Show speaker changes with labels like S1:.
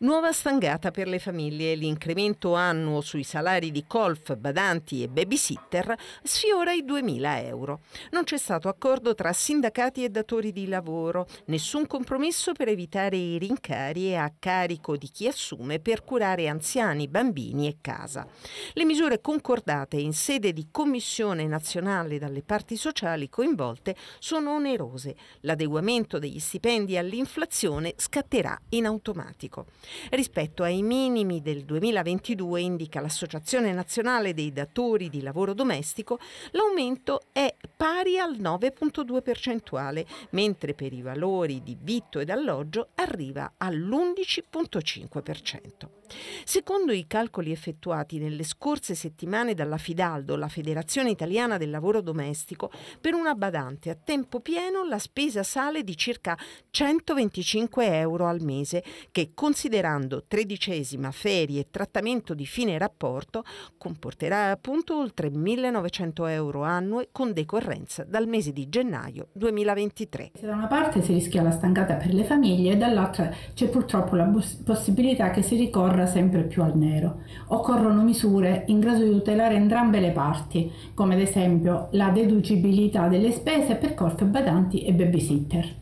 S1: Nuova stangata per le famiglie. L'incremento annuo sui salari di golf, badanti e babysitter sfiora i 2.000 euro. Non c'è stato accordo tra sindacati e datori di lavoro, nessun compromesso per evitare i rincari a carico di chi assume per curare anziani, bambini e casa. Le misure concordate in sede di Commissione nazionale dalle parti sociali coinvolte sono onerose. L'adeguamento degli stipendi all'inflazione scatterà in automatico. Rispetto ai minimi del 2022, indica l'Associazione Nazionale dei Datori di Lavoro Domestico, l'aumento è pari al 9,2 percentuale, mentre per i valori di vitto ed alloggio arriva all'11,5%. Secondo i calcoli effettuati nelle scorse settimane dalla Fidaldo, la Federazione Italiana del Lavoro Domestico, per una badante a tempo pieno la spesa sale di circa 125 euro al mese, che considerando tredicesima, ferie e trattamento di fine rapporto comporterà appunto oltre 1900 euro annue con decorrenza ricorrenza dal mese di gennaio 2023. Se da una
S2: parte si rischia la stancata per le famiglie e dall'altra c'è purtroppo la possibilità che si ricorra sempre più al nero. Occorrono misure in grado di tutelare entrambe le parti, come ad esempio la deducibilità delle spese per corfe badanti e babysitter.